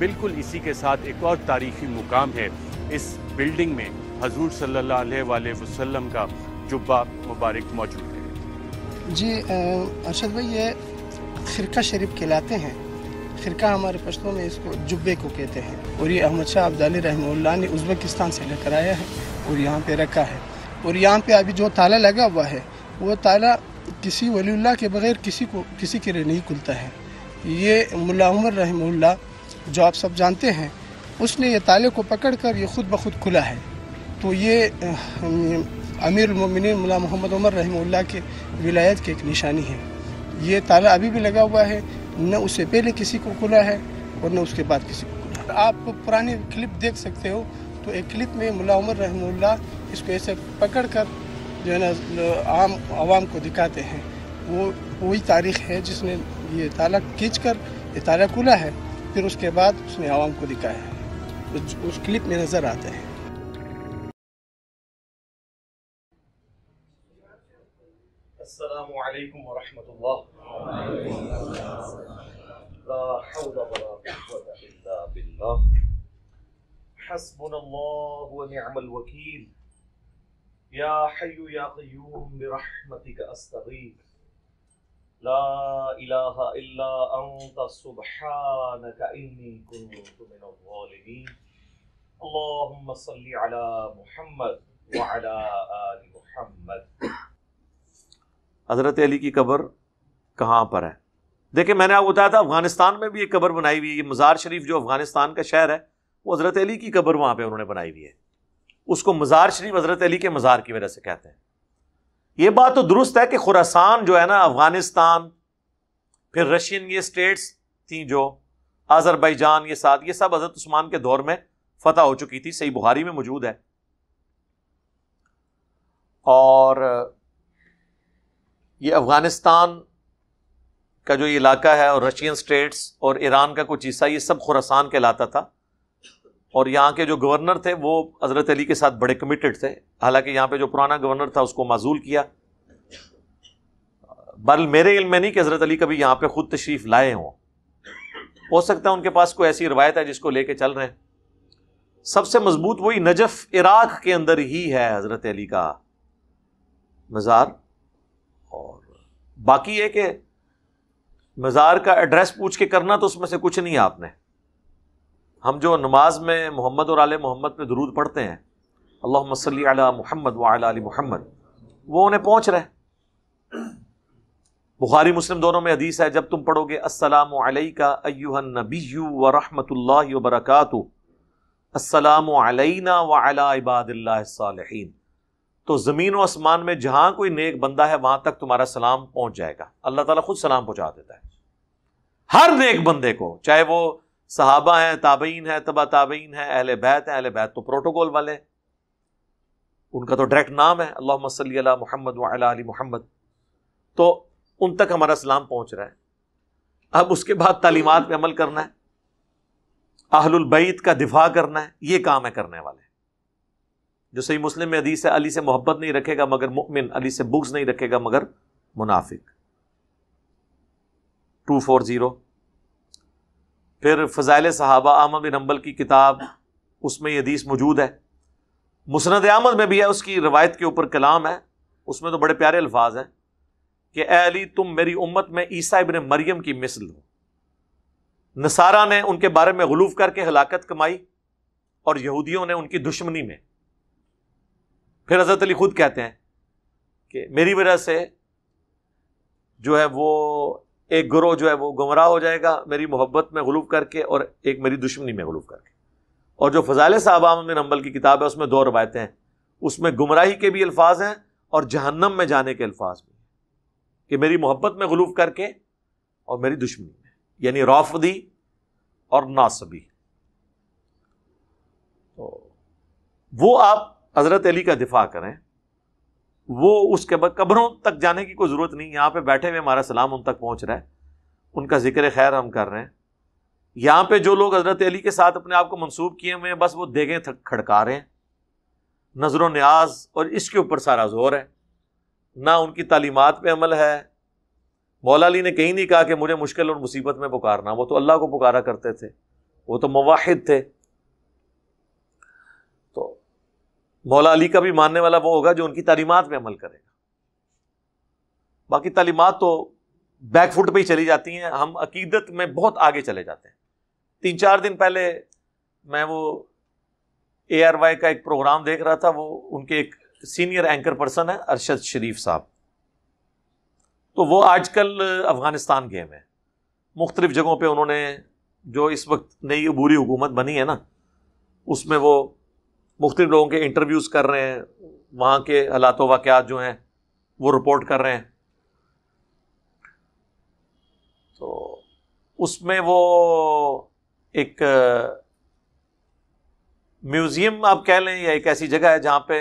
बिल्कुल इसी के साथ एक और तारीखी मुकाम है इस बिल्डिंग में हजूर सल्ला वसलम का जुब्बा मुबारक मौजूद है जी अरशद भाई ये खिरका शरीफ कहलाते हैं खिरका हमारे पश्तों में इसको जुब्बे को कहते हैं और ये अहमद शाह अब्दाली रहमुल्ला ने उज़्बेकिस्तान से लेकर आया है और यहाँ पे रखा है और यहाँ पे अभी जो ताला लगा हुआ है वो ताला किसी वलील्ला के बगैर किसी को किसी के लिए नहीं खुलता है ये मुला उमर जो आप सब जानते हैं उसने ये ताले को पकड़ कर ये खुद ब खुद खुला है तो ये अमीर मोमिन मुला मोहम्मद उमर रहमल्ला के विलायत की एक निशानी है ये ताला अभी भी लगा हुआ है न उससे पहले किसी को खुला है और न उसके बाद किसी को खुला है आप पुराने क्लिप देख सकते हो तो एक क्लिप में मुला उमर रहमल्ला इसको ऐसे पकड़ कर जो है ना आम आवाम को दिखाते हैं वो वही तारीख है जिसने ये ताला खींच कर ये ताला खुला है फिर उसके बाद उसने आवाम को दिखाया उस, क्लिप में नज़र आते हैं حسبنا الله ونعم الوكيل يا حي يا قيوم برحمتك أستغيث ला इलाहा इल्ला अंत सुबहानक इन्नी कुंतु मिन ज़ालिमीन اللهم صل على محمد وعلى آل محمد हजरत अली की कब्र कहाँ पर है देखिए मैंने आपको बताया था अफगानिस्तान में भी एक कब्र बनाई हुई है मज़ार शरीफ जो अफगानिस्तान का शहर है वो हज़रत अली की कब्र वहाँ पे उन्होंने बनाई हुई है उसको मज़ार शरीफ हज़रत अली के मज़ार की वजह से कहते हैं ये बात तो दुरुस्त है कि खुरासान जो है ना अफगानिस्तान फिर रशियन ये स्टेट्स थी जो आज़रबाईजान ये साथ ये सब हजरत उस्मान के दौर में फतह हो चुकी थी सही बुहारी में मौजूद है और ये अफ़गानिस्तान का जो इलाका है और रशियन स्टेट्स और ईरान का कुछ हिस्सा ये सब खुरासान कहलाता था और यहाँ के जो गवर्नर थे वो हज़रत अली के साथ बड़े कमिटेड थे हालांकि यहाँ पे जो पुराना गवर्नर था उसको माजूल किया बल मेरे इल्म में नहीं कि हज़रत अली कभी यहाँ पे खुद तशरीफ़ लाए हों हो सकता है उनके पास कोई ऐसी रवायत है जिसको लेके चल रहे हैं सबसे मजबूत वही नजफ इराक के अंदर ही है हज़रत अली का मज़ार और बाकी है कि मज़ार का एड्रेस पूछ के करना तो उसमें से कुछ नहीं आपने हम जो नमाज में मोहम्मद और आल मोहम्मद में दरूद पढ़ते हैं अल्लाह मसल मोहम्मद वाली मोहम्मद वो उन्हें पहुँच रहे बुखारी मुस्लिम दोनों में हदीस है जब तुम पढ़ोगे अस्सलाम का अयुहन नबी व रहमतुल्ला वरक़ातु अस्सलाम अलैना व अला इबादिल्लाहन तो ज़मीन व आसमान में जहाँ कोई नेक बंदा है वहाँ तक तुम्हारा सलाम पहुँच जाएगा अल्लाह ताला खुद सलाम पहुँचा देता है हर नेक बंदे को चाहे वो सहाबा हैं ताबीन है तबा ताबीन है अहल बैत हैं अहल बैत तो प्रोटोकॉल वाले हैं उनका तो डायरेक्ट नाम है अल्लाह मसल मोहम्मद वाली मोहम्मद तो उन तक हमारा सलाम पहुंच रहा है अब उसके बाद तालीमत पर अमल करना है अहलबैत का दिफा करना है ये काम है करने वाले जो सही मुस्लिम में हदीस है अली से मोहब्बत नहीं रखेगा मगर मुमिन अली से बुक्स नहीं रखेगा मगर मुनाफिक टू फोर जीरो फिर फ़ज़ाइल साहबा अहमद बिन हम्बल की किताब उसमें ये हदीस मौजूद है मुसनद अहमद में भी है उसकी रवायत के ऊपर कलाम है उसमें तो बड़े प्यारे अल्फाज हैं कि ए अली तुम मेरी उम्मत में ईसा इबन मरियम की मिसल हो नसारा ने उनके बारे में गलूफ करके हलाकत कमाई और यहूदियों ने उनकी दुश्मनी में फिर हज़रत अली खुद कहते हैं कि मेरी वजह से जो है वो एक गुरो जो है वो गुमराह हो जाएगा मेरी मोहब्बत में गलूब करके और एक मेरी दुश्मनी में गलूब करके और जो फजाल साहब मिन हम्बल की किताब है उसमें दो रवायतें हैं उसमें गुमराही के भी अल्फाज हैं और जहन्नम में जाने के अल्फाज भी हैं कि मेरी मोहब्बत में गलूब करके और मेरी दुश्मनी में यानी रौफदी और नासबी तो वो आप हज़रत अली का दिफा करें वो उसके बाद कब्रों तक जाने की कोई ज़रूरत नहीं यहाँ पे बैठे हुए हमारा सलाम उन तक पहुँच रहा है उनका जिक्र खैर हम कर रहे हैं यहाँ पे जो लोग हज़रत अली के साथ अपने आप को मनसूब किए हुए हैं बस वो देखें थक खड़का रहे हैं नजर न्याज और इसके ऊपर सारा जोर है ना उनकी तालीमत पर अमल है मौला अली ने कहीं नहीं कहा कि मुझे मुश्किल और मुसीबत में पुकारना वो तो अल्लाह को पुकारा करते थे वो तो मवाहिद थे मौला अली का भी मानने वाला वो होगा जो उनकी तालीमत में अमल करेगा बाकी तालीमत तो बैकफुट पर ही चली जाती हैं हम अकीदत में बहुत आगे चले जाते हैं तीन चार दिन पहले मैं वो ए आर वाई का एक प्रोग्राम देख रहा था वो उनके एक सीनियर एंकर पर्सन है अरशद शरीफ साहब तो वो आज कल अफ़गानिस्तान गए हैं मुख्तलिफ़ जगहों पर उन्होंने जो इस वक्त नई अबूरी हुकूमत बनी है ना उसमें वो मुख्तलिफ लोगों के इंटरव्यूज़ कर रहे हैं वहाँ के हालात वाक़ जो हैं वो रिपोर्ट कर रहे हैं तो उसमें वो एक म्यूज़ियम आप कह लें या एक ऐसी जगह है जहाँ पे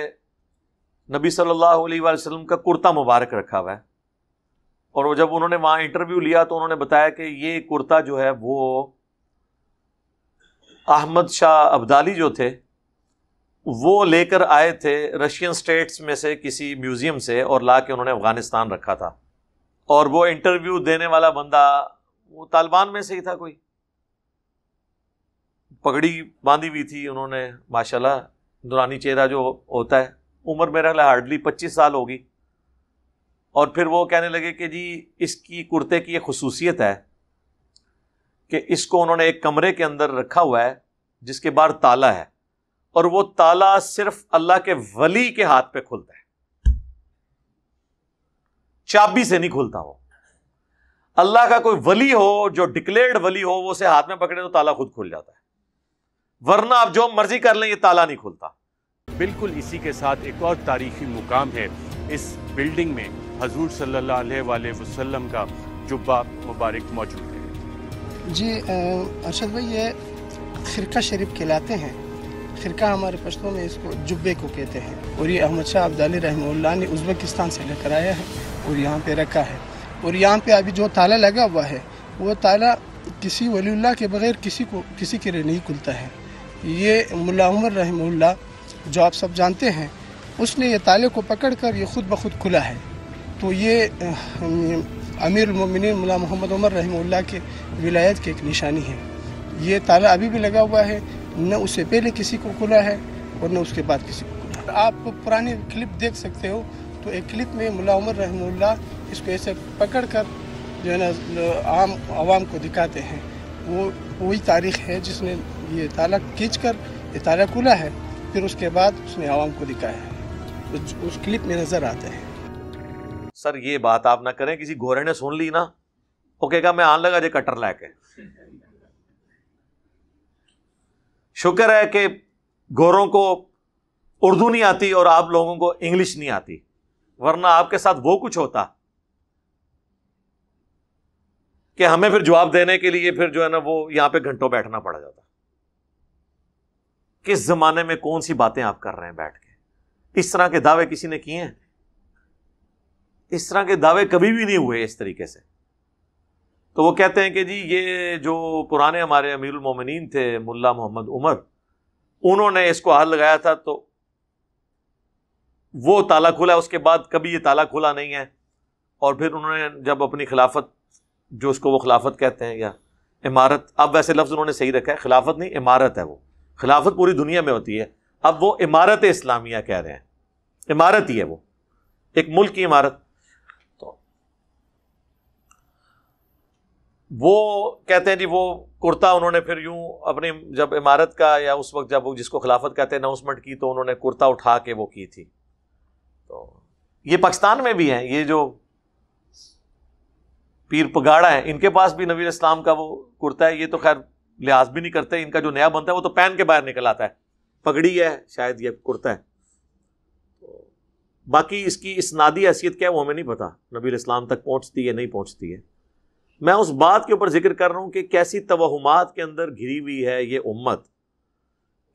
नबी सल्लल्लाहु अलैहि वसल्लम का कुर्ता मुबारक रखा हुआ है और जब उन्होंने वहाँ इंटरव्यू लिया तो उन्होंने बताया कि ये कुर्ता जो है वो अहमद शाह अब्दाली जो थे वो लेकर आए थे रशियन स्टेट्स में से किसी म्यूज़ियम से और ला के उन्होंने अफ़गानिस्तान रखा था और वो इंटरव्यू देने वाला बंदा वो तालिबान में से ही था कोई पगड़ी बांधी हुई थी उन्होंने माशाल्लाह दुरानी चेहरा जो होता है उम्र मेरा हार्डली पच्चीस साल होगी और फिर वो कहने लगे कि जी इसकी कुर्ते की ये खसूसियत है कि इसको उन्होंने एक कमरे के अंदर रखा हुआ है जिसके बाहर ताला है और वो ताला सिर्फ अल्लाह के वली के हाथ पे खुलता है चाबी से नहीं खुलता वो अल्लाह का कोई वली हो जो डिक्लेयर्ड वली हो वो उसे हाथ में पकड़े तो ताला खुद खुल जाता है वरना आप जो मर्जी कर लें ये ताला नहीं खुलता बिल्कुल इसी के साथ एक और तारीखी मुकाम है इस बिल्डिंग में हजूर सल्लाम का जुब्बा मुबारक मौजूद है जी अरशद भाई ये खिरका शरीफ कहलाते हैं फिरका हमारे पश्तों में इसको जुब्बे को कहते हैं और ये अहमद शाह अब्दाली रहमल्ला ने उज्बेकिस्तान से लेकर आया है और यहाँ पे रखा है और यहाँ पे अभी जो ताला लगा हुआ है वो ताला किसी वलील्ला के बगैर किसी को किसी के लिए नहीं खुलता है ये मुला उमर रहमल्ला जो आप सब जानते हैं उसने ये ताले को पकड़ कर ये खुद ब खुद खुला है तो ये अमीर मोमिन मुला मोहम्मद उमर रहमल्ला के विलायत की एक निशानी है ये ताला अभी भी लगा हुआ है न उससे पहले किसी को खुला है और न उसके बाद किसी को खुला है आप पुरानी क्लिप देख सकते हो तो एक क्लिप में मुला उमर रहमुल्ला इसको ऐसे पकड़ कर जो है ना आम आवाम को दिखाते हैं वो वही तारीख है जिसने ये ताला खींच कर ये ताला खुला है फिर उसके बाद उसने आवाम को दिखाया है उस, क्लिप में नज़र आते हैं सर ये बात आप ना करें किसी घोरे ने सुन ली ना वो का मैं आन लगा जे कटर लाके शुक्र है कि गोरों को उर्दू नहीं आती और आप लोगों को इंग्लिश नहीं आती वरना आपके साथ वो कुछ होता कि हमें फिर जवाब देने के लिए फिर जो है ना वो यहां पे घंटों बैठना पड़ जाता किस जमाने में कौन सी बातें आप कर रहे हैं बैठ के इस तरह के दावे किसी ने किए हैं इस तरह के दावे कभी भी नहीं हुए इस तरीके से तो वो कहते हैं कि जी ये जो पुराने हमारे अमीर उमोमिन थे मुल्ला मोहम्मद उमर उन्होंने इसको हल लगाया था तो वो ताला खुला उसके बाद कभी ये ताला खुला नहीं है और फिर उन्होंने जब अपनी खिलाफत जो उसको वो खिलाफत कहते हैं या इमारत अब वैसे लफ्ज़ उन्होंने सही रखा है खिलाफत नहीं इमारत है वो खिलाफत पूरी दुनिया में होती है अब वो इमारत इस्लामिया कह रहे हैं इमारत ही है वो एक मुल्क की इमारत वो कहते हैं जी वो कुर्ता उन्होंने फिर यूं अपनी जब इमारत का या उस वक्त जब वो जिसको खिलाफत कहते हैं अनाउंसमेंट की तो उन्होंने कुर्ता उठा के वो की थी तो ये पाकिस्तान में भी हैं ये जो पीर पगाड़ा है इनके पास भी नबी इस्लाम का वो कुर्ता है ये तो खैर लिहाज भी नहीं करते इनका जो नया बनता है वो तो पहन के बाहर निकल आता है पगड़ी है शायद ये कुर्ता है तो बाकी इसकी इस नादी हैसियत क्या है वो हमें नहीं पता नबी इस्लाम तक पहुंचती है नहीं पहुंचती है मैं उस बात के ऊपर जिक्र कर रहा हूं कि कैसी तवहमात के अंदर घिरी हुई है ये उम्मत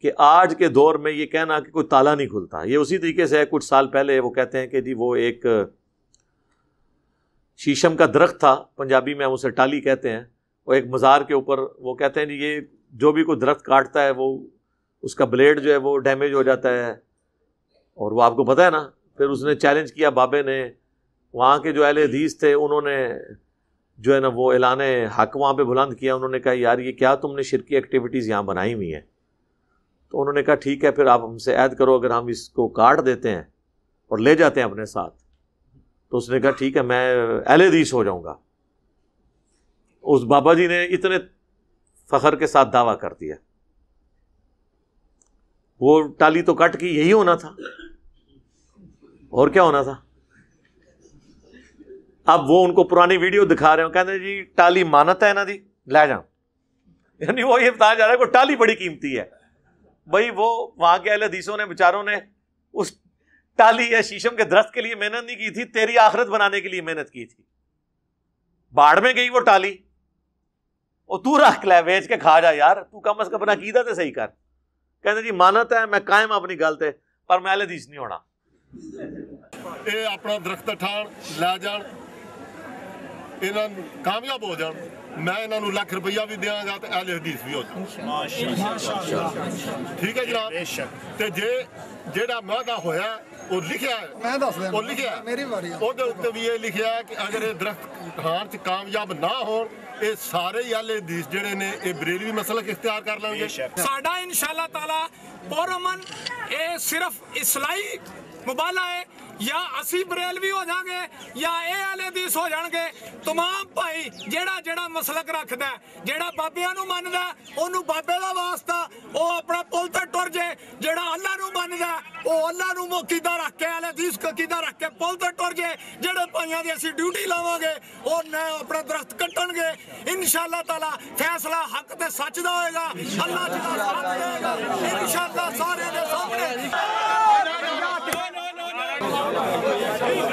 कि आज के दौर में ये कहना कि कोई ताला नहीं खुलता ये उसी तरीके से है कुछ साल पहले वो कहते हैं कि जी वो एक शीशम का दरख्त था पंजाबी में हम उसे टाली कहते हैं और एक मज़ार के ऊपर वो कहते हैं जी ये जो भी कोई दरख्त काटता है वो उसका ब्लेड जो है वो डैमेज हो जाता है और वह आपको पता है ना फिर उसने चैलेंज किया बाबे ने वहाँ के जो एल हदीस थे उन्होंने जो है ना वो एलान हक वहाँ पर बुलंद किया उन्होंने कहा यार ये क्या तुमने शिरकी एक्टिविटीज़ यहाँ बनाई हुई हैं तो उन्होंने कहा ठीक है फिर आप हमसे ऐद करो अगर हम इसको काट देते हैं और ले जाते हैं अपने साथ तो उसने कहा ठीक है मैं एलेदीस हो जाऊंगा उस बाबा जी ने इतने फखर के साथ दावा कर दिया वो टाली तो कट की यही होना था और क्या होना था अब वो उनको पुरानी वीडियो दिखा रहे हो कहते जी टाली मानत है ना जी ले जाओ यानी वो ये बताया जा रहा है कि टाली बड़ी कीमती है भाई वो वहां के अहल हदीसों ने बेचारों ने उस टाली या शीशम के दरख्त के लिए मेहनत नहीं की थी तेरी आखरत बनाने के लिए मेहनत की थी बाढ़ में गई वो टाली और तू रख ले बेच के खा जा यार तू कम अज कम अपना कीदा तो सही कर कहते जी मानत है मैं कायम अपनी गल पर मैं अहल हदीस नहीं होना ਇਹ ਆਪਣਾ ਦਰਖਤ ਠਾਣ ਲੈ ਜਾਣ ਇਹਨਾਂ ਨੂੰ ਕਾਮਯਾਬ ਹੋ ਜਾਣ ਮੈਂ ਇਹਨਾਂ ਨੂੰ ਲੱਖ ਰੁਪਈਆ ਵੀ ਦਿਆਂਗਾ ਤੇ ਅਹਲ ਹਦੀਸ ਵੀ ਹੋ ਜਾਣ ਠੀਕ ਹੈ ਜਨਾਬ ਤੇ ਜੇ ਜਿਹੜਾ ਵਾਅਦਾ ਹੋਇਆ ਉਹ ਲਿਖਿਆ ਮੈਂ ਦੱਸ ਦਿਆਂ ਉਹ ਲਿਖਿਆ ਮੇਰੀ ਵਾਰੀ ਉਹਦੇ ਉੱਤੇ ਵੀ ਇਹ ਲਿਖਿਆ ਕਿ ਅਗਰ ਇਹ ਦਰਖਤ ਹਾਰ ਚ ਕਾਮਯਾਬ ਨਾ ਹੋਣ ਇਹ ਸਾਰੇ ਯਾਲੇ ਦੀਸ ਜਿਹੜੇ ਨੇ ਇਹ ਬਰੇਲਵੀ ਮਸਲਕ ਇਖਤਿਆਰ ਕਰ ਲਾਂਗੇ ਸਾਡਾ ਇਨਸ਼ਾਅੱਲਾ ਤਾਲਾ ਪਰਮਨ ਇਹ ਸਿਰਫ ਇਸਲਾਈ ਮਬਾਲਾ ਹੈ ਜਾਂ ਅਸੀਂ ਬਰੇਲਵੀ ਹੋ ਜਾਾਂਗੇ ਜਾਂ ਇਹ ਵਾਲੇ ਦੀਸ ਹੋ ਜਾਣਗੇ तमाम ਭਾਈ ਜਿਹੜਾ ਜਿਹੜਾ ਮਸਲਕ ਰੱਖਦਾ ਜਿਹੜਾ ਬਾਬਿਆਂ ਨੂੰ ਮੰਨਦਾ ਉਹਨੂੰ ਬਾਬੇ ਦਾ ਵਾਸਤਾ ਉਹ ਆਪਣਾ ਪੁੱਲ ਤੇ ਟੁਰ ਜੇ ਜਿਹੜਾ ਅੱਲਾ ਨੂੰ ਮੰਨਦਾ ਉਹ ਅੱਲਾ ਨੂੰ ਦਾ ਰੱਖ ਕੇ ਵਾਲੇ ਦੀਸ ਕੀ ਦਾ ਰੱਖ ਕੇ ਪੁੱਲ ਤੇ ਟੁਰ ਜੇ ਜਿਹੜੇ ਭਾਈਆਂ ਦੀ ਅਸੀਂ ਡਿਊਟੀ ਲਾਵਾਂਗੇ ਉਹ ਨਾ ਆਪਣਾ ਦਰਖਤ ਕੱਟਣਗੇ ਇਨਸ਼ਾ ਅੱਲਾ ਤਾਲਾ ਫੈਸਲਾ ਹੱਕ ਤੇ ਸੱਚ ਦਾ ਹੋਏਗਾ ਅੱਲਾ ਜਿਹੜਾ ਸਾਥ ਦੇਗਾ ਇਨਸ਼ਾ ਅੱਲਾ ਸਾਰੇ ਦੇ ਸਾਹਮਣੇ Yeah.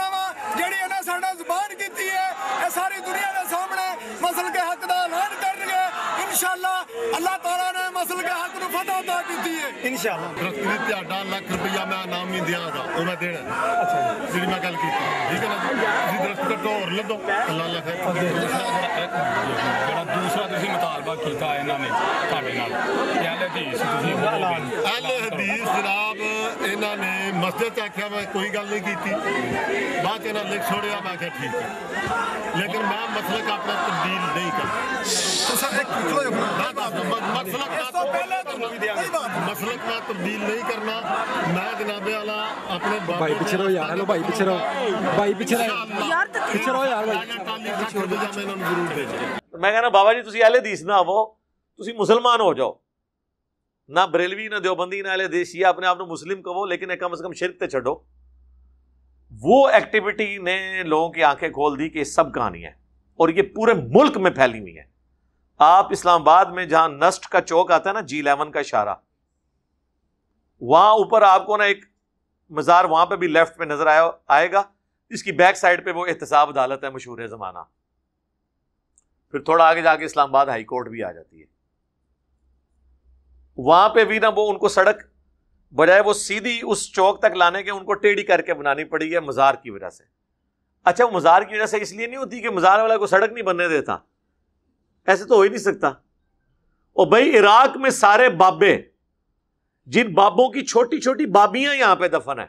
ਚਾਹੁੰਦਾ ਵਾਂ ਜਿਹੜੀ ਇਹਨਾਂ ਸਾਡਾ ਜ਼ੁਬਾਨ ਕੀਤੀ ਹੈ ਇਹ ਸਾਰੀ ਦੁਨੀਆ ਦੇ ਸਾਹਮਣੇ ਮਸਲ ਕੇ ਹੱਕ ਦਾ ਐਲਾਨ ਕਰਨਗੇ ਇਨਸ਼ਾਅੱਲਾ ਅੱਲਾ ਨਸਲ ਦਾ ਹੱਕ ਨੂੰ ਫਤਹ ਅਦਾ ਕੀਤੀ ਹੈ ਇਨਸ਼ਾਅੱਲਾ ਰਸਤੇ ਤੁਹਾਡਾ ਲੱਖ ਰੁਪਇਆ ਮੈਂ ਨਾਮ ਨਹੀਂ ਦਿਆਂਗਾ ਉਹ ਮੈਂ ਦੇਣਾ ਅੱਛਾ ਜਿਹੜੀ ਮੈਂ ਗੱਲ ਕੀਤੀ ਠੀਕ ਹੈ ਨਾ ਜੀ ਦਰਖਤ ਕੱਟੋ ਹੋਰ ਲੱਦੋ ਅੱਲਾ ਅੱਲਾ ਖੈਰ ਜਿਹੜਾ ਦੂਸਰਾ ਤੁਸੀਂ ਮੁਤਾਲਬਾ ਕੀਤਾ ਇਹਨਾਂ ਨੇ ਤੁਹਾਡੇ ਨਾਲ ਅਹਲ ਹਦੀਸ ਤੁਸੀਂ ਅਹਲ ਹਦੀਸ ਜਨਾਬ ਇਹਨਾਂ ਨੇ ਮਸਜਿਦ ਆਖਿਆ ਮੈਂ ਕੋਈ ਗੱਲ ਨਹੀਂ ਕੀਤੀ ਬਾਅਦ ਇਹਨਾਂ ਲਿਖ ਛੋੜਿਆ ਮੈਂ ਕਿਹਾ ਠੀਕ ਹੈ ਲੇਕਿਨ ਮੈਂ ਮਸਲਕ ਆਪਣਾ ਤਬਦੀਲ ਨਹੀਂ ਕਰਦਾ ਤੁਸੀਂ ਇੱਕ ਮਸਲਕ तो में तब्दील नहीं करना मैं जनाबे अपने भाई रहो यार हेलो भाई रहो भाई तो रहो यार रहो यार मैं कहना बाबा जी तुम अले ਦੀਸ ना आवो तुम मुसलमान हो जाओ ना बरेलवी ना ਦਿਓਬੰਦੀ ना अले देश ਆਪਣੇ अपने आप ਮੁਸਲਿਮ ਕਹੋ ਲੇਕਿਨ ਇਹ कम ਸੇ ਕਮ ਸ਼ਿਰਕ ਤੇ वो एक्टिविटी ने लोगों की आंखें खोल दी कि सब कहानी है और ये पूरे मुल्क में फैली हुई है आप इस्लामाबाद में जहां नस्ट का चौक आता है ना जी इलेवन का इशारा वहां ऊपर आपको ना एक मज़ार वहां पर भी लेफ्ट पे नजर आया आएगा इसकी बैक साइड पर वो एहतसाब अदालत है मशहूर ज़माना फिर थोड़ा आगे जाके इस्लामाबाद हाईकोर्ट भी आ जाती है वहां पर भी ना वो उनको सड़क बजाय वो सीधी उस चौक तक लाने के उनको टेढ़ी करके बनानी पड़ी है मज़ार की वजह से अच्छा वो मज़ार की वजह से इसलिए नहीं होती कि मज़ार वाला को सड़क नहीं बनने देता ऐसे तो हो ही नहीं सकता और भाई इराक में सारे बाबे जिन बाबों की छोटी छोटी बाबियां यहां पर दफन है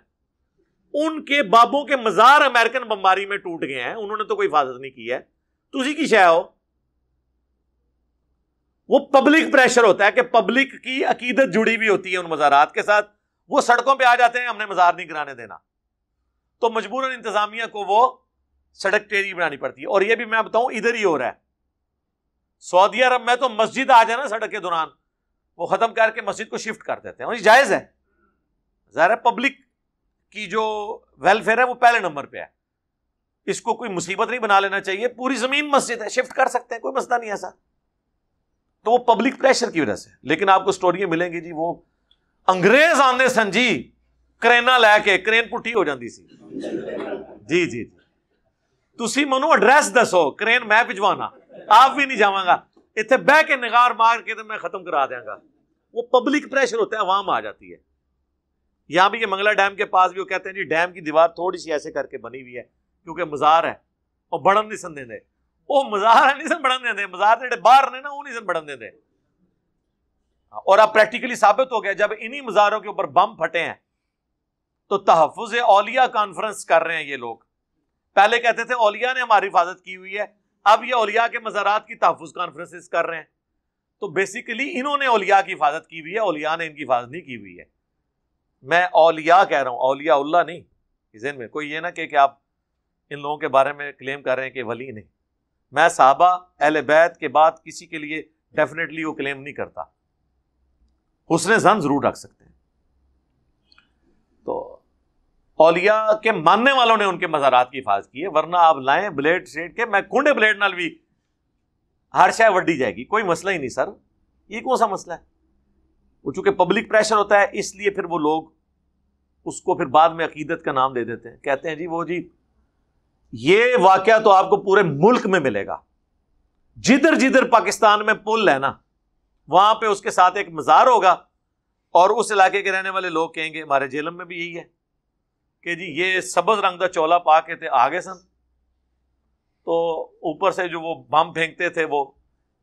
उनके बाबों के मजार अमेरिकन बमबारी में टूट गए हैं उन्होंने तो कोई हिफाजत नहीं की है तुझी की शायद हो वो पब्लिक प्रेशर होता है कि पब्लिक की अकीदत जुड़ी हुई होती है उन मजारात के साथ वो सड़कों पे आ जाते हैं हमने मजार नहीं गिराने देना तो मजबूरन इंतजामिया को वो सड़क टेरी बनानी पड़ती है और ये भी मैं बताऊं इधर ही हो रहा है सऊदी अरब में तो मस्जिद आ जाए ना सड़क के दौरान वो ख़त्म करके मस्जिद को शिफ्ट कर देते हैं जायज़ है ज़ाहिर पब्लिक की जो वेलफेयर है वो पहले नंबर पे है इसको कोई मुसीबत नहीं बना लेना चाहिए पूरी ज़मीन मस्जिद है शिफ्ट कर सकते हैं कोई मसला नहीं ऐसा तो वो पब्लिक प्रेशर की वजह से लेकिन आपको स्टोरियाँ मिलेंगी जी वो अंग्रेज आंदे सन जी करेना लैके करेन पुट्ठी हो जाती जी जी जी तुम मनु एड्रैस दसो करेन मैं भिजवाना आप भी नहीं जावांगा इतने बह के निगार मार के तो मैं खत्म करा देंगे वो पब्लिक प्रेशर होता है आवाम आ जाती है यहां भी ये मंगला डैम के पास भी वो कहते हैं जी डैम की दीवार थोड़ी सी ऐसे करके बनी हुई है क्योंकि मजार है और बढ़न नहीं सन देंगे ਉਹ ਮਜ਼ਾਰ ਨਹੀਂ ਸਨ ਬਣਨ ਦਿੰਦੇ ਮਜ਼ਾਰ ਜਿਹੜੇ ਬਾਹਰ ਨੇ ਨਾ ਉਹ ਨਹੀਂ ਸਨ ਬਣਨ ਦਿੰਦੇ और आप प्रैक्टिकली साबित हो गया जब इन्हीं मज़ारों के ऊपर बम फटे हैं तो तहफ़ औलिया कॉन्फ्रेंस कर रहे हैं ये लोग पहले कहते थे औलिया ने हमारी हिफाजत की हुई है अब ये औलिया के मज़ारात की तहफ़ कॉन्फ्रेंसेस कर रहे हैं तो बेसिकली इन्होंने औलिया की हिफाजत की हुई है औलिया ने इनकी हिफाजत नहीं की हुई है मैं औलिया कह रहा हूँ औलिया उल्ला नहीं में कोई ये ना कहे आप इन लोगों के बारे में क्लेम कर रहे हैं कि वली नहीं मैं साहबा अहल बैत के बाद किसी के लिए डेफिनेटली वो क्लेम नहीं करता हुसन जन जरूर रख सकते हैं तो औलिया के मानने वालों ने उनके मज़ारात की हिफाज की है वरना आप लाएं ब्लेड शेड के मैं कुंडे ब्लेड नाल भी हर शायद वड्डी जाएगी कोई मसला ही नहीं सर ये कौन सा मसला है वो चूंकि पब्लिक प्रेशर होता है इसलिए फिर वो लोग उसको फिर बाद में अकीदत का नाम दे देते हैं कहते हैं जी वो जी ये वाक्य तो आपको पूरे मुल्क में मिलेगा जिधर जिधर पाकिस्तान में पुल है ना वहां पर उसके साथ एक मज़ार होगा और उस इलाके के रहने वाले लोग कहेंगे हमारे जेलम में भी यही है કેજી યે સબઝ રંગ ਦਾ ચોલા પા કે તે આગે સન તો ઉપર સે જો વો બમ ફેંકતે થે વો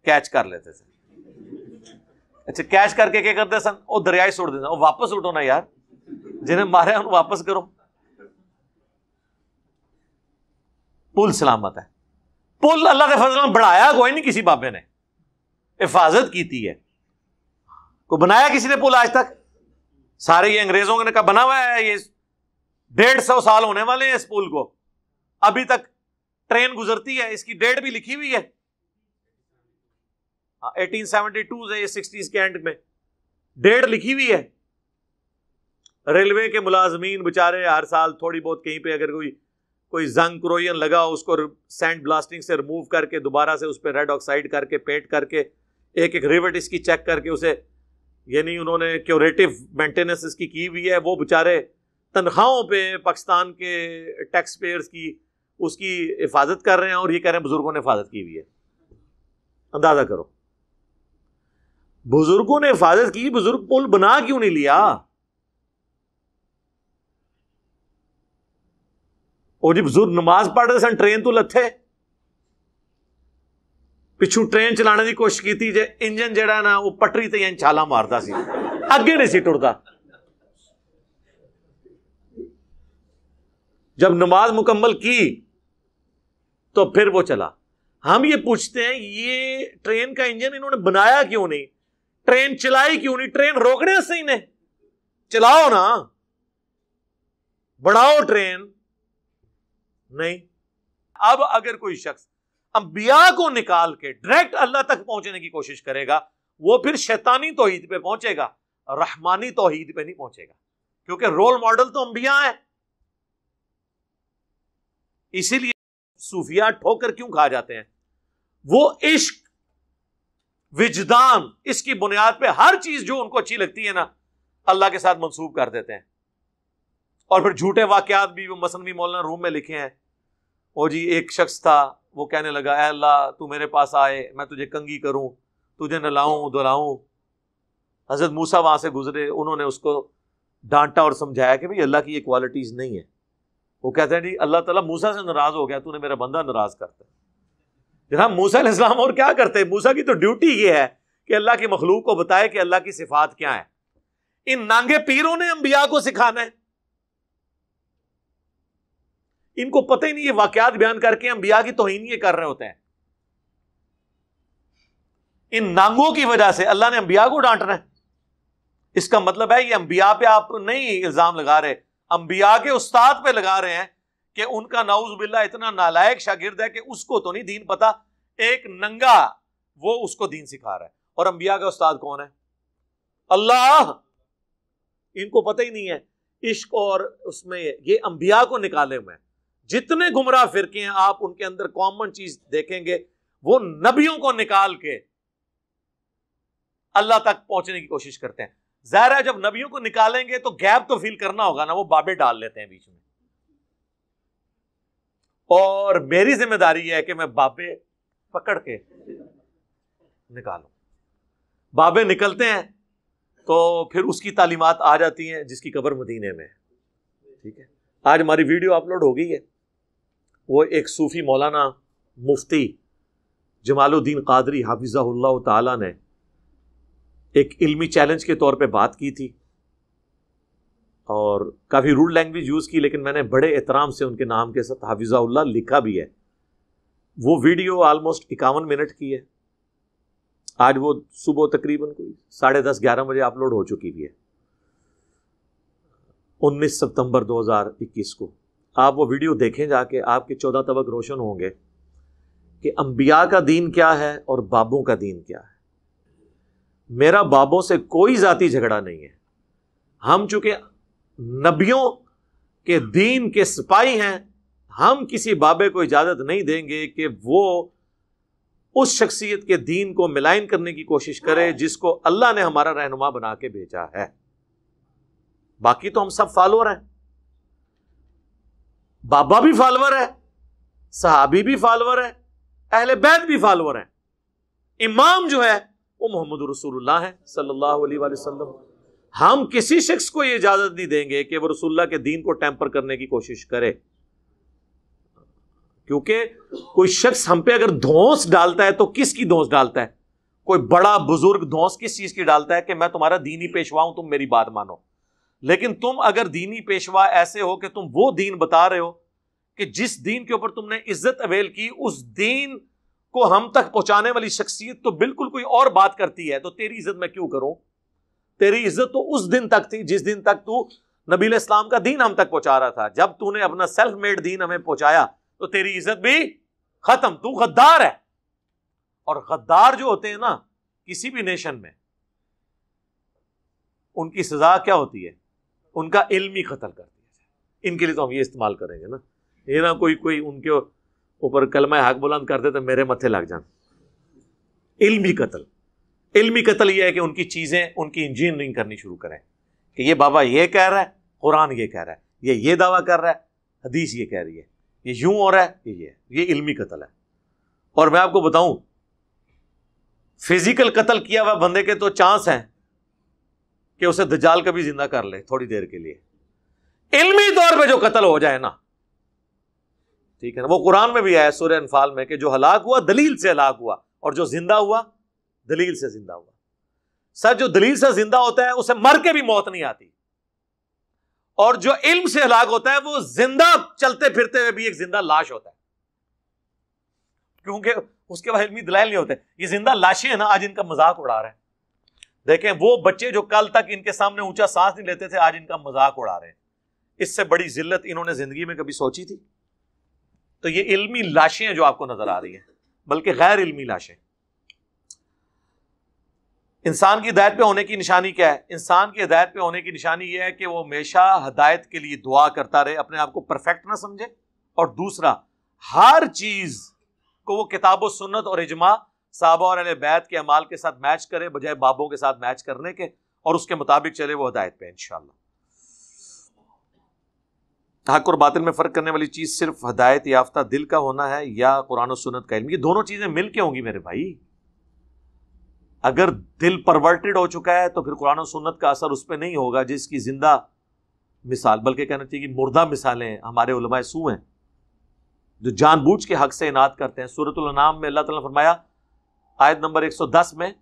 કેચ કર લેતે સ અચ્છા કેચ કર કે કે કરતા સ ઓ دریاય છોડ દે ઓ પાપસ ઉઠોના યાર જેને મારયા ઉન પાપસ કરો પુલ સલામત હે પુલ અલ્લાહ دے ફઝલ ਨਾਲ બનાયા કોઈ نہیں کسی બાબે نے حفاظت ਕੀਤੀ હે કો બનાયા ਕਿਸને પુલ આજ તક سارے کے અંગ્રેજોને ક બનાવાયા હે યે डेढ़ सौ साल होने वाले हैं इस पुल को अभी तक ट्रेन गुजरती है इसकी डेट भी लिखी हुई है एटीन सेवेंटी टू से सिक्सटीज के एंड में डेट लिखी हुई है रेलवे के मुलाजमीन बेचारे हर साल थोड़ी बहुत कहीं पे अगर कोई कोई जंग क्रोयन लगा उसको सैंड ब्लास्टिंग से रिमूव करके दोबारा से उस पर रेड ऑक्साइड करके पेंट करके एक एक रिवट इसकी चेक करके उसे यानी उन्होंने क्योरेटिव मेंटेनेंस इसकी की हुई है वो बेचारे तनख्वाहों पे पाकिस्तान के टैक्स पेयर्स की उसकी हिफाजत कर रहे हैं और ये कह रहे हैं बुजुर्गों ने हिफाजत की हुई है अंदाजा करो बुजुर्गों ने हिफाजत की बुजुर्ग पुल बना क्यों नहीं लिया और जी बुजुर्ग नमाज पढ़ रहे सन ट्रेन तो लथे पिछू ट्रेन चलाने की कोशिश की ਜੇ ਇੰਜਨ ਜਿਹੜਾ ਨਾ ਉਹ ਪਟਰੀ ਤੇ ਜਾਂ ਛਾਲਾ ਮਾਰਦਾ ਸੀ ਅੱਗੇ ਨਹੀਂ ਸੀ ਟੁਰਦਾ जब नमाज मुकम्मल की तो फिर वो चला हम ये पूछते हैं ये ट्रेन का इंजन इन्होंने बनाया क्यों नहीं ट्रेन चलाई क्यों नहीं ट्रेन रोकने से इन्हें चलाओ ना बढ़ाओ ट्रेन नहीं अब अगर कोई शख्स अंबिया को निकाल के डायरेक्ट अल्लाह तक पहुंचने की कोशिश करेगा वो फिर शैतानी तोहीद पे पहुंचेगा रहमानी तोहहीद पे नहीं पहुंचेगा क्योंकि रोल मॉडल तो अंबिया है इसीलिए सूफिया ठोकर क्यों खा जाते हैं वो इश्क विजदान इसकी बुनियाद पे हर चीज जो उनको अच्छी लगती है ना अल्लाह के साथ मंसूब कर देते हैं और फिर झूठे वाकयात भी मसनवी मौलाना रूम में लिखे हैं और जी एक शख्स था वो कहने लगा ए अल्लाह तू मेरे पास आए मैं तुझे कंगी करूं तुझे नलाऊं दुलाऊं हजरत मूसा वहां से गुजरे उन्होंने उसको डांटा और समझाया कि भाई अल्लाह की ये क्वालिटीज़ नहीं है वो कहते हैं जी अल्लाह तला मूसा से नाराज हो गया तूने मेरा बंदा नाराज करता है जनाब मूसा इस्लाम और क्या करते हैं मूसा की तो ड्यूटी ये है कि अल्लाह की मखलूक को बताए कि अल्लाह की सिफात क्या है इन नांगे पीरों ने अंबिया को सिखाना है इनको पता ही नहीं ये वाकयात बयान करके अंबिया की तोहन ये कर रहे होते हैं इन नांगों की वजह से अल्लाह ने अंबिया को डांटना है इसका मतलब है ये अंबिया पे आप नहीं इल्जाम लगा रहे अंबिया के उस्ताद पे लगा रहे हैं कि उनका नाउज बिल्ला इतना नालायक शागिर्द है कि उसको तो नहीं दीन पता एक नंगा वो उसको दीन सिखा रहा है और अंबिया का उस्ताद कौन है अल्लाह इनको पता ही नहीं है इश्क और उसमें ये अंबिया को निकाले हुए हैं जितने गुमराह फिरके हैं आप उनके अंदर कॉमन चीज देखेंगे वो नबियों को निकाल के अल्लाह तक पहुंचने की कोशिश करते हैं ज़ाहिर है जब नबियों को निकालेंगे तो गैप तो फील करना होगा ना वो बाबे डाल लेते हैं बीच में और मेरी जिम्मेदारी है कि मैं बाबे पकड़ के निकालू बाबे निकलते हैं तो फिर उसकी तालीमत आ जाती हैं जिसकी कबर मदीने में है ठीक है आज हमारी वीडियो अपलोड हो गई है वो एक सूफ़ी मौलाना मुफ्ती जमालुद्दीन कादरी हाफिज़ा ने एक इल्मी चैलेंज के तौर पे बात की थी और काफ़ी रूड लैंग्वेज यूज़ की लेकिन मैंने बड़े एहतराम से उनके नाम के साथ हाफिज़ाउल्ला लिखा भी है वो वीडियो आलमोस्ट इक्यावन मिनट की है आज वो सुबह तकरीबन कोई साढ़े दस ग्यारह बजे अपलोड हो चुकी भी है 19 सितंबर 2021 को आप वो वीडियो देखें जाके आपके चौदह तबक रोशन होंगे कि अंबिया का दीन क्या है और बाबों का दीन क्या है मेरा बाबों से कोई जाति झगड़ा नहीं है हम चूंकि नबियों के दीन के सिपाही हैं हम किसी बाबे को इजाज़त नहीं देंगे कि वो उस शख्सियत के दीन को मिलान करने की कोशिश करे जिसको अल्लाह ने हमारा रहनुमा बना के भेजा है बाकी तो हम सब फॉलोअर हैं बाबा भी फॉलोअर है सहाबी भी फॉलोअर है अहले बैत भी फॉलोअर हैं इमाम जो है वो मोहम्मद रसूलुल्लाह हैं सल्लल्लाहु अलैहि वसल्लम हम किसी शख्स को ये इजाज़त नहीं देंगे कि वो रसुल्ला के दीन को टैंपर करने की कोशिश करे क्योंकि कोई शख्स हम पे अगर धोस डालता है तो किसकी धोस डालता है कोई बड़ा बुजुर्ग धोस किस चीज़ की डालता है कि मैं तुम्हारा दीनी पेशवा हूं तुम मेरी बात मानो लेकिन तुम अगर दीनी पेशवा ऐसे हो कि तुम वो दीन बता रहे हो कि जिस दीन के ऊपर तुमने इज्जत अवेल की उस दीन को हम तक पहुंचाने वाली शख्सियत तो बिल्कुल कोई और बात करती है तो तेरी इज्जत मैं क्यों करूं तेरी इज्जत तो उस दिन तक थी जिस दिन तक तू नबील इस्लाम का दीन हम तक पहुंचा रहा था जब तूने अपना सेल्फ मेड दीन हमें पहुंचाया तो तेरी इज्जत भी खत्म तू गद्दार है और गद्दार जो होते हैं ना किसी भी नेशन में उनकी सजा क्या होती है उनका इलमी कत्ल कर दिया इनके लिए तो हम ये इस्तेमाल करेंगे ना ये ना कोई कोई उनके ऊपर कलमा हाक बुलंद करते तो मेरे मथे लग जान इल्मी कत्ल इल्मी कत्ल यह है कि उनकी चीज़ें उनकी इंजीनियरिंग करनी शुरू करें कि ये बाबा ये कह रहा है कुरान ये कह रहा है ये ये दावा कर रहा है हदीस ये कह रही है ये यूं हो रहा है ये ये ये इल्मी कत्ल है और मैं आपको बताऊं फिजिकल कतल किया हुआ बंदे के तो चांस है कि उसे दजाल कभी जिंदा कर ले थोड़ी देर के लिए इल्मी तौर पर जो कतल हो जाए ना ठीक है ना वो कुरान में भी आया सूर्य अनफाल में कि जो हलाक हुआ दलील से हलाक हुआ और जो जिंदा हुआ दलील से जिंदा हुआ सर जो दलील से जिंदा होता है उसे मर के भी मौत नहीं आती और जो इल्म से हलाक होता है वो जिंदा चलते फिरते हुए भी एक जिंदा लाश होता है क्योंकि उसके बाद इलमी दलाइल नहीं होते ये जिंदा लाशें हैं ना आज इनका मजाक उड़ा रहे हैं देखें वो बच्चे जो कल तक इनके सामने ऊंचा सांस नहीं लेते थे आज इनका मजाक उड़ा रहे हैं इससे बड़ी जिल्लत इन्होंने जिंदगी में कभी सोची थी तो ये इल्मी लाशें हैं जो आपको नजर आ रही हैं बल्कि गैर इल्मी लाशें इंसान की हिदायत पे होने की निशानी क्या है इंसान की हिदायत पे होने की निशानी यह है कि वो हमेशा हदायत के लिए दुआ करता रहे अपने आप को परफेक्ट ना समझे और दूसरा हर चीज को वो किताब सुन्नत और इजमा साहबा और अल बैत के अमाल के साथ मैच करे बजाय बाबों के साथ मैच करने के और उसके मुताबिक चले वो हदायत पे इंशाल्लाह हक और बातिल में फ़र्क करने वाली चीज़ सिर्फ हदायत याफ्ता दिल का होना है या कुरान सुनत का इल्म ये दोनों चीज़ें मिल के होंगी मेरे भाई अगर दिल परवर्टेड हो चुका है तो फिर कुरान सुनत का असर उस पर नहीं होगा जिसकी जिंदा मिसाल बल्कि कहना चाहिए कि मुर्दा मिसालें हमारे उलमाए सू हैं जो जानबूझ के हक से इनाद करते हैं सूरतुल नाम में अल्लाह ताला फरमाया आयत नंबर 110 में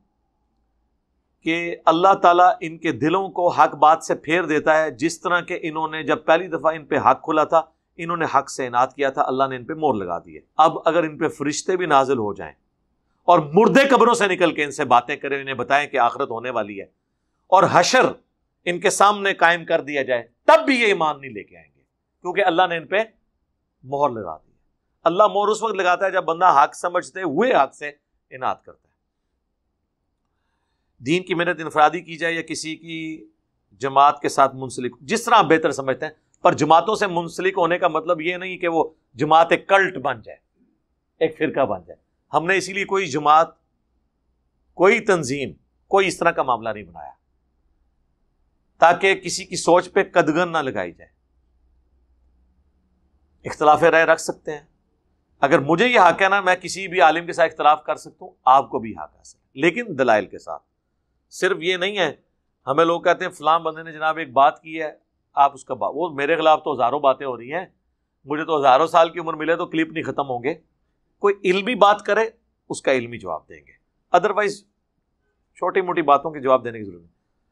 कि अल्लाह ताला इनके दिलों को हक बात से फेर देता है जिस तरह के इन्होंने जब पहली दफ़ा इन पर हक खुला था इन्होंने हक से इनात किया था अल्लाह ने इन पर मोर लगा दिए अब अगर इन पर फरिश्ते भी नाजिल हो जाएं और मुर्दे कबरों से निकल के इनसे बातें करें इन्हें बताएं कि आखिरत होने वाली है और हशर इनके सामने कायम कर दिया जाए तब भी ये ईमान नहीं लेके आएंगे क्योंकि अल्लाह ने इन पर मोहर लगा दी अल्लाह मोहर उस वक्त लगाता है जब बंदा हक समझते हुए हक से इनात करता है दीन की मेहनत इनफरादी की जाए या किसी की जमात के साथ मुंसलिक जिस तरह आप बेहतर समझते हैं पर जमातों से मुंसलिक होने का मतलब यह नहीं कि वो जमात एक कल्ट बन जाए एक फिर बन जाए हमने इसीलिए कोई जमात कोई तंजीम कोई इस तरह का मामला नहीं बनाया ताकि किसी की सोच पर कदगन ना लगाई जाए इख्तलाफ राय रख सकते हैं अगर मुझे यह हक है ना मैं किसी भी आलिम के साथ इख्तलाफ कर सकता हूं आपको भी हक सकता लेकिन दलाइल के साथ सिर्फ ये नहीं है हमें लोग कहते हैं फलाम बंदे ने जनाब एक बात की है आप उसका बात वो मेरे खिलाफ तो हज़ारों बातें हो रही हैं मुझे तो हज़ारों साल की उम्र मिले तो क्लिप नहीं ख़त्म होंगे कोई इलमी बात करे उसका इलमी जवाब देंगे अदरवाइज छोटी मोटी बातों के जवाब देने की जरूरत नहीं